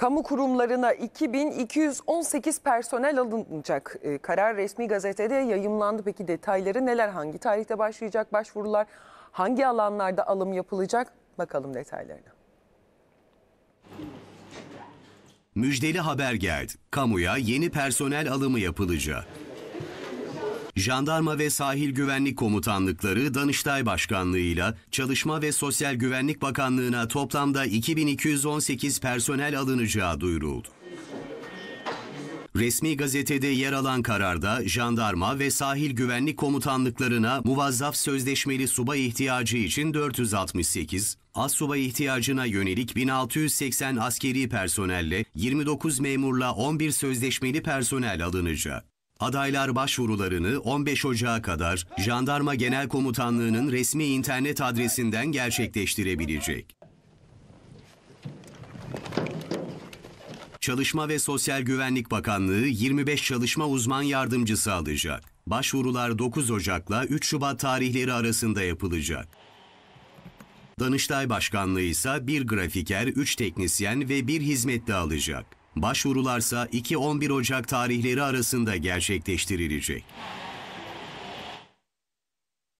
Kamu kurumlarına 2218 personel alınacak. E, karar resmi gazetede yayımlandı. Peki detayları neler? Hangi tarihte başlayacak başvurular? Hangi alanlarda alım yapılacak? Bakalım detaylarını. Müjdeli haber geldi. Kamuya yeni personel alımı yapılacak. Jandarma ve Sahil Güvenlik Komutanlıkları Danıştay Başkanlığı'yla Çalışma ve Sosyal Güvenlik Bakanlığı'na toplamda 2218 personel alınacağı duyuruldu. Resmi gazetede yer alan kararda jandarma ve sahil güvenlik komutanlıklarına muvazzaf sözleşmeli subay ihtiyacı için 468, az subay ihtiyacına yönelik 1680 askeri personelle 29 memurla 11 sözleşmeli personel alınacak. Adaylar başvurularını 15 Ocağı kadar Jandarma Genel Komutanlığı'nın resmi internet adresinden gerçekleştirebilecek. Çalışma ve Sosyal Güvenlik Bakanlığı 25 çalışma uzman yardımcısı alacak. Başvurular 9 Ocak'la 3 Şubat tarihleri arasında yapılacak. Danıştay Başkanlığı ise bir grafiker, 3 teknisyen ve bir hizmetli alacak. Başvurularsa 2-11 Ocak tarihleri arasında gerçekleştirilecek.